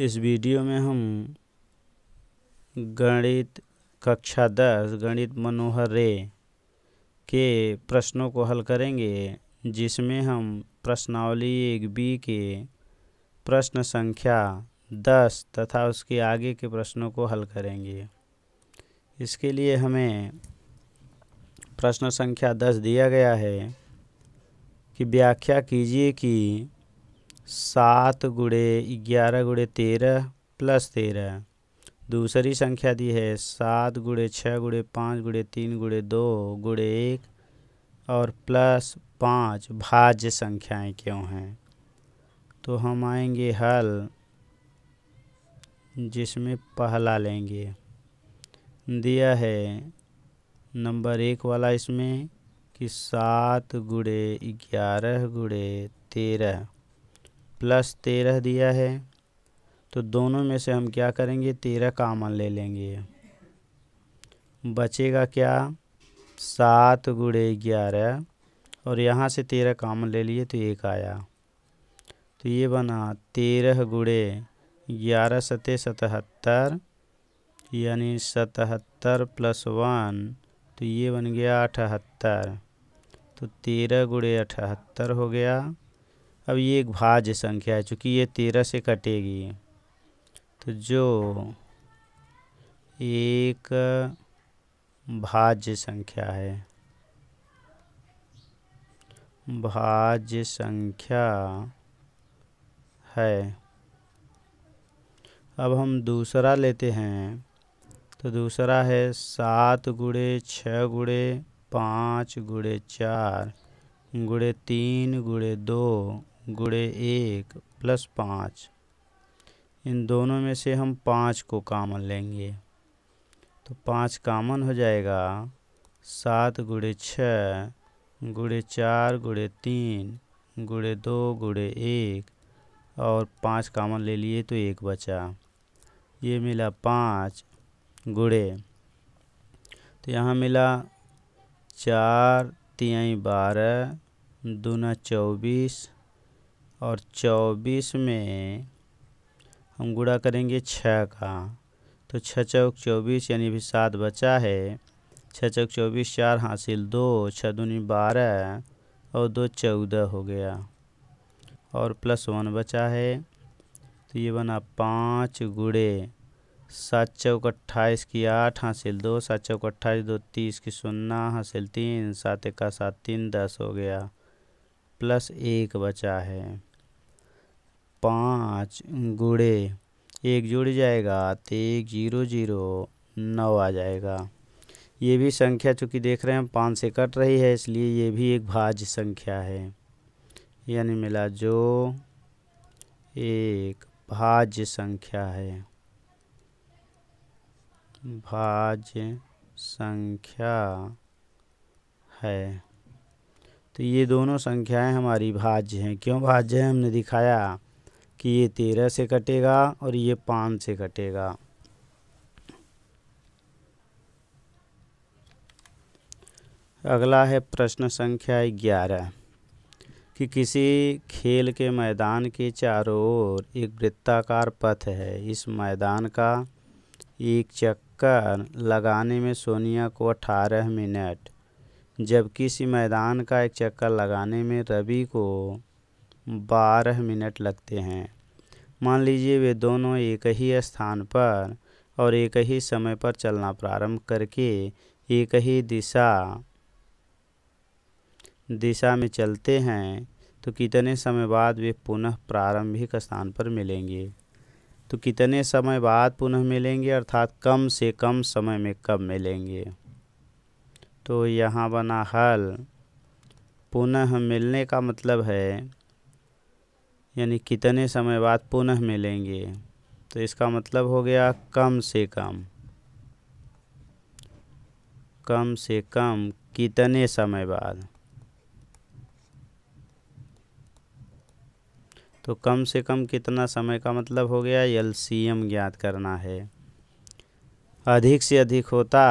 इस वीडियो में हम गणित कक्षा दस गणित मनोहर रे के प्रश्नों को हल करेंगे जिसमें हम प्रश्नावली एक बी के प्रश्न संख्या दस तथा उसके आगे के प्रश्नों को हल करेंगे इसके लिए हमें प्रश्न संख्या दस दिया गया है कि व्याख्या कीजिए कि सात गुड़े ग्यारह गुड़े तेरह प्लस तेरह दूसरी संख्या दी है सात गुड़े छः गुड़े पाँच गुड़े तीन गुड़े दो गुड़े एक और प्लस पाँच भाज्य संख्याएं क्यों हैं तो हम आएंगे हल जिसमें पहला लेंगे दिया है नंबर एक वाला इसमें कि सात गुड़े ग्यारह गुड़े तेरह प्लस तेरह दिया है तो दोनों में से हम क्या करेंगे तेरह कामन ले लेंगे बचेगा क्या सात गुड़े ग्यारह और यहाँ से तेरह कामन ले लिए तो एक आया तो ये बना तेरह गुड़े ग्यारह सते सतहत्तर यानी सतहत्तर प्लस वन तो ये बन गया अठहत्तर तो तेरह गुड़े अठहत्तर हो गया अब ये एक भाज्य संख्या है चूँकि ये तेरह से कटेगी तो जो एक भाज्य संख्या है भाज्य संख्या है अब हम दूसरा लेते हैं तो दूसरा है सात गुड़े छः गुड़े पाँच गुड़े चार गुड़े तीन गुड़े दो गुड़े एक प्लस पाँच इन दोनों में से हम पाँच को कामन लेंगे तो पाँच कामन हो जाएगा सात गुड़े छः गुड़े चार गुड़े तीन गुड़े दो गुड़े एक और पाँच कामन ले लिए तो एक बचा ये मिला पाँच गुड़े तो यहाँ मिला चार तिहाई बारह दूना चौबीस और चौबीस में हम गुड़ा करेंगे छ का तो छः चौक चौबीस यानी भी सात बचा है छः चौक चौबीस चार हासिल दो छः दूनी बारह और दो चौदह हो गया और प्लस वन बचा है तो ये बना पाँच गुड़े सात चौक अट्ठाईस की आठ हासिल दो सात चौक अट्ठाईस दो तीस की सुन्ना हासिल तीन सात एक सात तीन दस हो गया प्लस एक बचा है पाँच गुड़े एक जुड़ जाएगा तो एक जीरो जीरो नौ आ जाएगा ये भी संख्या चूँकि देख रहे हैं पाँच से कट रही है इसलिए ये भी एक भाज्य संख्या है यानी मिला जो एक भाज्य संख्या है भाज्य संख्या है तो ये दोनों संख्याएं हमारी भाज्य हैं क्यों भाज्य हैं हमने दिखाया कि ये तेरह से कटेगा और ये पाँच से कटेगा अगला है प्रश्न संख्या ग्यारह कि किसी खेल के मैदान के चारों ओर एक वृत्ताकार पथ है इस मैदान का एक चक्कर लगाने में सोनिया को अठारह मिनट जबकि इस मैदान का एक चक्कर लगाने में रवि को बारह मिनट लगते हैं मान लीजिए वे दोनों एक ही स्थान पर और एक ही समय पर चलना प्रारंभ करके एक ही दिशा दिशा में चलते हैं तो कितने समय बाद वे पुनः प्रारंभिक स्थान पर मिलेंगे तो कितने समय बाद पुनः मिलेंगे अर्थात कम से कम समय में कब मिलेंगे तो यहाँ बना हल पुनः मिलने का मतलब है यानी कितने समय बाद पुनः मिलेंगे तो इसका मतलब हो गया कम से कम कम से कम कितने समय बाद तो कम से कम कितना समय का मतलब हो गया एल ज्ञात करना है अधिक से अधिक होता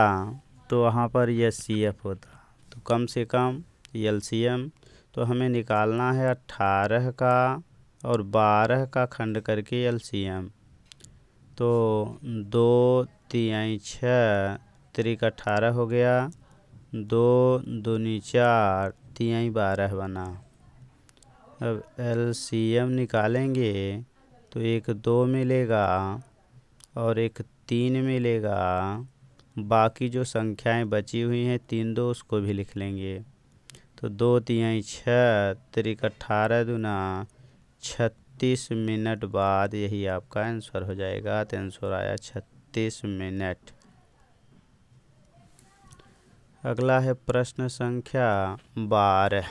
तो वहाँ पर ये सी एफ होता तो कम से कम एल सी एम तो हमें निकालना है अट्ठारह का और बारह का खंड करके एल सी एम तो दो तिहाई छः त्रिक अठारह हो गया दो दूनी चार तीन बारह बना अब एल सी एम निकालेंगे तो एक दो मिलेगा और एक तीन मिलेगा बाकी जो संख्याएं बची हुई हैं तीन दो उसको भी लिख लेंगे तो दो तिहाई छः त्रिक अट्ठारह दुना छत्तीस मिनट बाद यही आपका आंसर हो जाएगा तो आंसर आया छत्तीस मिनट अगला है प्रश्न संख्या बारह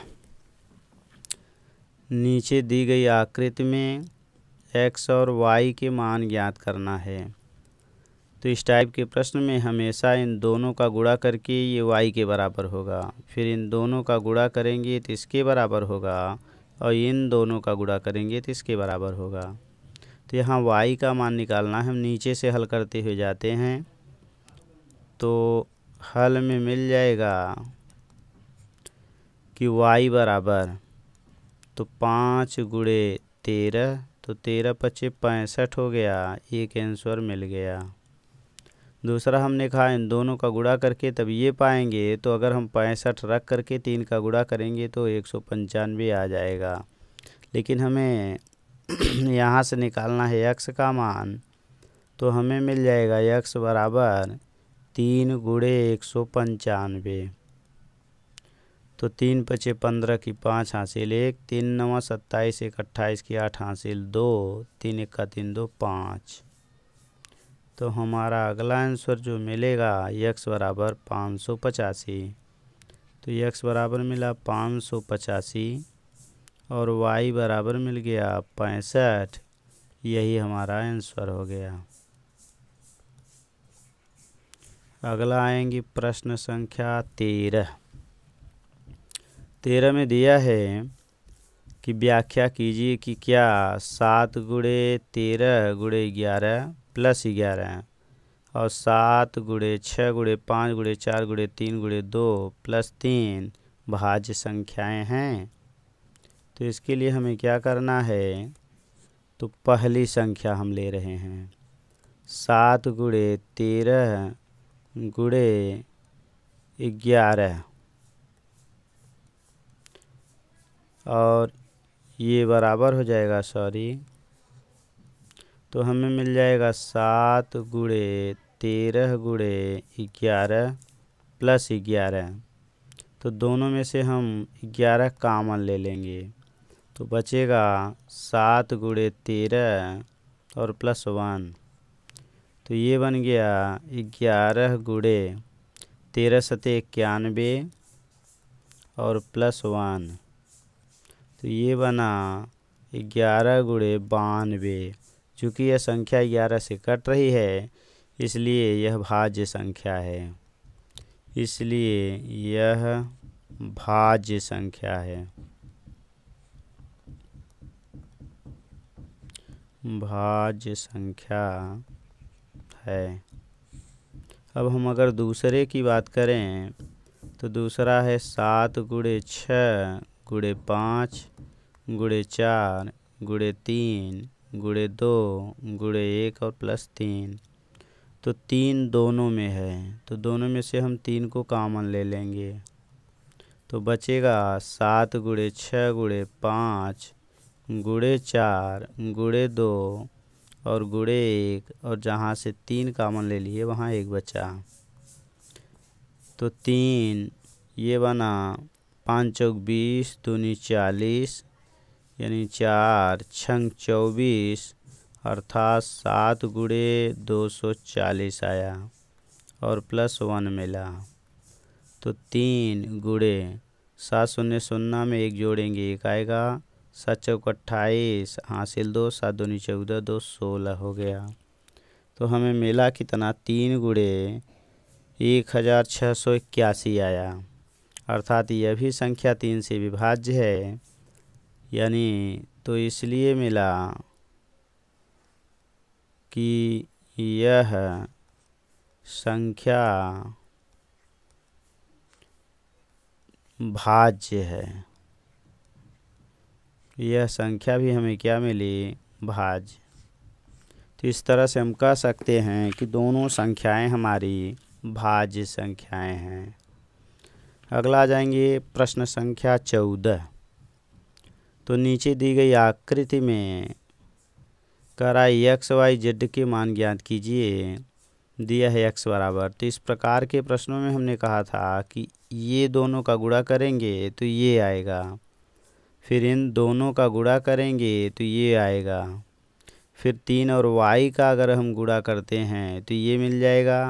नीचे दी गई आकृति में एक्स और वाई के मान ज्ञात करना है तो इस टाइप के प्रश्न में हमेशा इन दोनों का गुणा करके ये वाई के बराबर होगा फिर इन दोनों का गुणा करेंगे तो इसके बराबर होगा और इन दोनों का गुणा करेंगे तो इसके बराबर होगा तो यहाँ वाई का मान निकालना हम नीचे से हल करते हुए जाते हैं तो हल में मिल जाएगा कि वाई बराबर तो पाँच गुड़े तेरह तो तेरह पच्चीस पैंसठ हो गया एक आंसर मिल गया दूसरा हमने कहा इन दोनों का गुड़ा करके तब ये पाएंगे तो अगर हम पैंसठ रख करके तीन का गुड़ा करेंगे तो एक सौ पंचानवे आ जाएगा लेकिन हमें यहाँ से निकालना है यक्स का मान तो हमें मिल जाएगा यक्स बराबर तीन गुड़े एक सौ पंचानवे तो तीन पचे पंद्रह की पाँच हासिल एक तीन नवा सत्ताईस एक अट्ठाईस की आठ हासिल दो तीन एक का तीन दो पाँच तो हमारा अगला आंसर जो मिलेगा यक्स बराबर पाँच सौ पचासी तो यक्स बराबर मिला पाँच सौ पचासी और वाई बराबर मिल गया पैंसठ यही हमारा आंसर हो गया अगला आएंगी प्रश्न संख्या तेरह तेरह में दिया है कि व्याख्या कीजिए कि क्या सात गुड़े तेरह गुड़े ग्यारह प्लस ग्यारह और सात गुड़े छः गुड़े पाँच गुड़े चार गुड़े तीन गुड़े दो प्लस तीन भाज्य संख्याएं हैं तो इसके लिए हमें क्या करना है तो पहली संख्या हम ले रहे हैं सात गुड़े तेरह गुड़े ग्यारह और ये बराबर हो जाएगा सॉरी तो हमें मिल जाएगा सात गुड़े तेरह गुड़े ग्यारह प्लस ग्यारह तो दोनों में से हम ग्यारह कामन ले लेंगे तो बचेगा सात गुड़े तेरह और प्लस वन तो ये बन गया ग्यारह गुड़े तेरह सते इक्यानवे और प्लस वन तो ये बना ग्यारह गुड़े बानवे चूँकि यह संख्या ग्यारह से कट रही है इसलिए यह भाज्य संख्या है इसलिए यह भाज्य संख्या है भाज्य संख्या है अब हम अगर दूसरे की बात करें तो दूसरा है सात गुड़े छः गुड़े पाँच गुड़े चार गुड़े तीन गुड़े दो गुड़े एक और प्लस तीन तो तीन दोनों में है तो दोनों में से हम तीन को कामन ले लेंगे तो बचेगा सात गुड़े छः गुड़े पाँच गुड़े चार गुड़े दो और गुड़े एक और जहाँ से तीन कामन ले लिए वहाँ एक बचा तो तीन ये बना पाँच चौक बीस दूनी चालीस यानी चार छंग चौबीस अर्थात सात गुड़े दो सौ चालीस आया और प्लस वन मिला तो तीन गुड़े सात शून्य शून्य में एक जोड़ेंगे एक आएगा सात चौक अट्ठाईस हासिल दो सात दूनी चौदह दो सोलह हो गया तो हमें मिला कितना तीन गुड़े एक हज़ार छः सौ इक्यासी आया अर्थात यह भी संख्या तीन से विभाज्य है यानी तो इसलिए मिला कि यह संख्या भाज्य है यह संख्या भी हमें क्या मिली भाज्य तो इस तरह से हम कह सकते हैं कि दोनों संख्याएं हमारी भाज्य संख्याएं हैं अगला आ जाएंगे प्रश्न संख्या चौदह तो नीचे दी गई आकृति में कराई एक्स वाई जेड के मान ज्ञात कीजिए दिया है एक्स बराबर तो इस प्रकार के प्रश्नों में हमने कहा था कि ये दोनों का गुड़ा करेंगे तो ये आएगा फिर इन दोनों का गुड़ा करेंगे तो ये आएगा फिर तीन और वाई का अगर हम गुड़ा करते हैं तो ये मिल जाएगा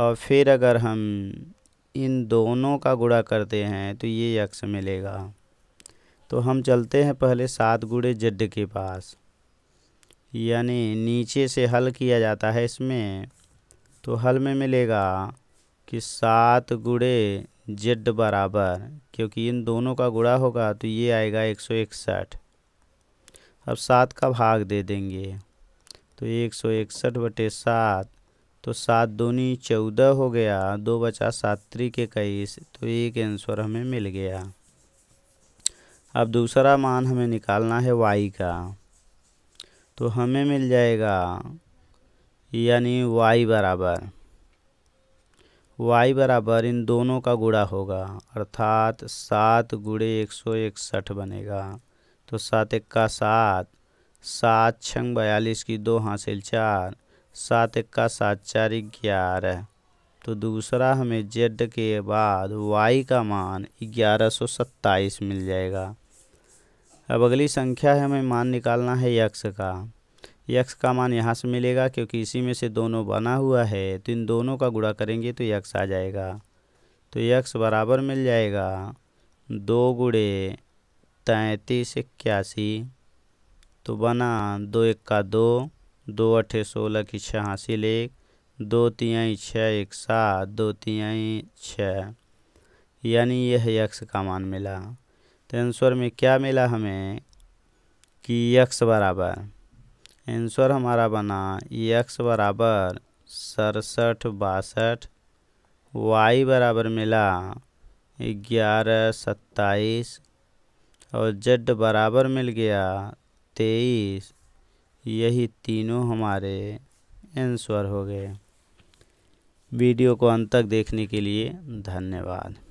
और फिर अगर हम इन दोनों का गुड़ा करते हैं तो ये यक्स मिलेगा तो हम चलते हैं पहले सात गुड़े जड के पास यानी नीचे से हल किया जाता है इसमें तो हल में मिलेगा कि सात गुड़े जड बराबर क्योंकि इन दोनों का गुड़ा होगा तो ये आएगा एक सौ इकसठ अब सात का भाग दे देंगे तो एक सौ इकसठ बटे सात तो सात दूनी चौदह हो गया दो बचा सात त्रिक इक्कीस तो एक आंसर हमें मिल गया अब दूसरा मान हमें निकालना है y का तो हमें मिल जाएगा यानी y बराबर y बराबर इन दोनों का गुड़ा होगा अर्थात सात गुड़े एक सौ इकसठ बनेगा तो सात एक का सात सात छंग बयालीस की दो हासिल चार सात एक का सात चार ग्यारह तो दूसरा हमें जेड के बाद वाई का मान ग्यारह सौ सत्ताईस मिल जाएगा अब अगली संख्या है हमें मान निकालना है यक्स का यक्स का मान यहाँ से मिलेगा क्योंकि इसी में से दोनों बना हुआ है तो इन दोनों का गुड़ा करेंगे तो यक्स आ जाएगा तो यक्स बराबर मिल जाएगा दो गुड़े तैंतीस इक्यासी तो बना दो इक्का दो दो अठे सोलह की छियासी लेख दो तियाई छः एक सात दो तियाई छः यानी यह यक्स का मान मिला तो आंसर में क्या मिला हमें कि यक्स बराबर आंसर हमारा बना यक्स बराबर सड़सठ बासठ वाई बराबर मिला ग्यारह सत्ताईस और जेड बराबर मिल गया तेईस यही तीनों हमारे आंसर हो गए वीडियो को अंत तक देखने के लिए धन्यवाद